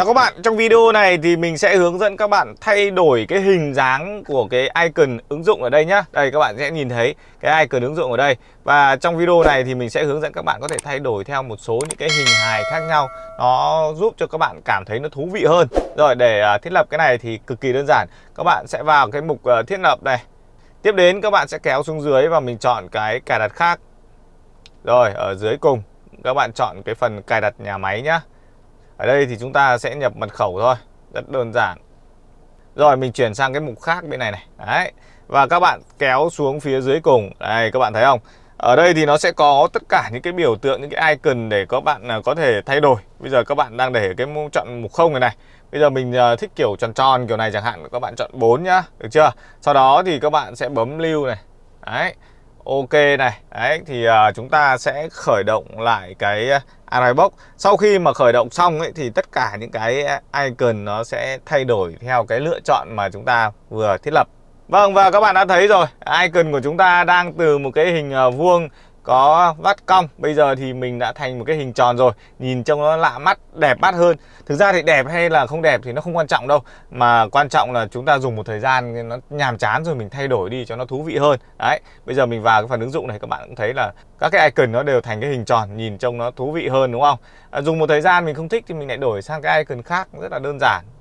Chào các bạn, trong video này thì mình sẽ hướng dẫn các bạn thay đổi cái hình dáng của cái icon ứng dụng ở đây nhá Đây các bạn sẽ nhìn thấy cái icon ứng dụng ở đây Và trong video này thì mình sẽ hướng dẫn các bạn có thể thay đổi theo một số những cái hình hài khác nhau Nó giúp cho các bạn cảm thấy nó thú vị hơn Rồi để à, thiết lập cái này thì cực kỳ đơn giản Các bạn sẽ vào cái mục à, thiết lập này Tiếp đến các bạn sẽ kéo xuống dưới và mình chọn cái cài đặt khác Rồi ở dưới cùng các bạn chọn cái phần cài đặt nhà máy nhá ở đây thì chúng ta sẽ nhập mật khẩu thôi rất đơn giản rồi mình chuyển sang cái mục khác bên này này đấy và các bạn kéo xuống phía dưới cùng đây các bạn thấy không ở đây thì nó sẽ có tất cả những cái biểu tượng, những cái icon để các bạn à, có thể thay đổi. Bây giờ các bạn đang để cái chọn mục không này này. Bây giờ mình à, thích kiểu tròn tròn kiểu này chẳng hạn, các bạn chọn 4 nhá, được chưa? Sau đó thì các bạn sẽ bấm lưu này. Đấy. Ok này, đấy thì uh, chúng ta sẽ khởi động lại cái à, Arribox. Sau khi mà khởi động xong ấy thì tất cả những cái à, icon nó sẽ thay đổi theo cái lựa chọn mà chúng ta vừa thiết lập. Vâng và các bạn đã thấy rồi, icon của chúng ta đang từ một cái hình vuông có vắt cong bây giờ thì mình đã thành một cái hình tròn rồi nhìn trông nó lạ mắt đẹp mắt hơn thực ra thì đẹp hay là không đẹp thì nó không quan trọng đâu mà quan trọng là chúng ta dùng một thời gian nó nhàm chán rồi mình thay đổi đi cho nó thú vị hơn đấy bây giờ mình vào cái phần ứng dụng này các bạn cũng thấy là các cái icon nó đều thành cái hình tròn nhìn trông nó thú vị hơn đúng không à, dùng một thời gian mình không thích thì mình lại đổi sang cái icon khác rất là đơn giản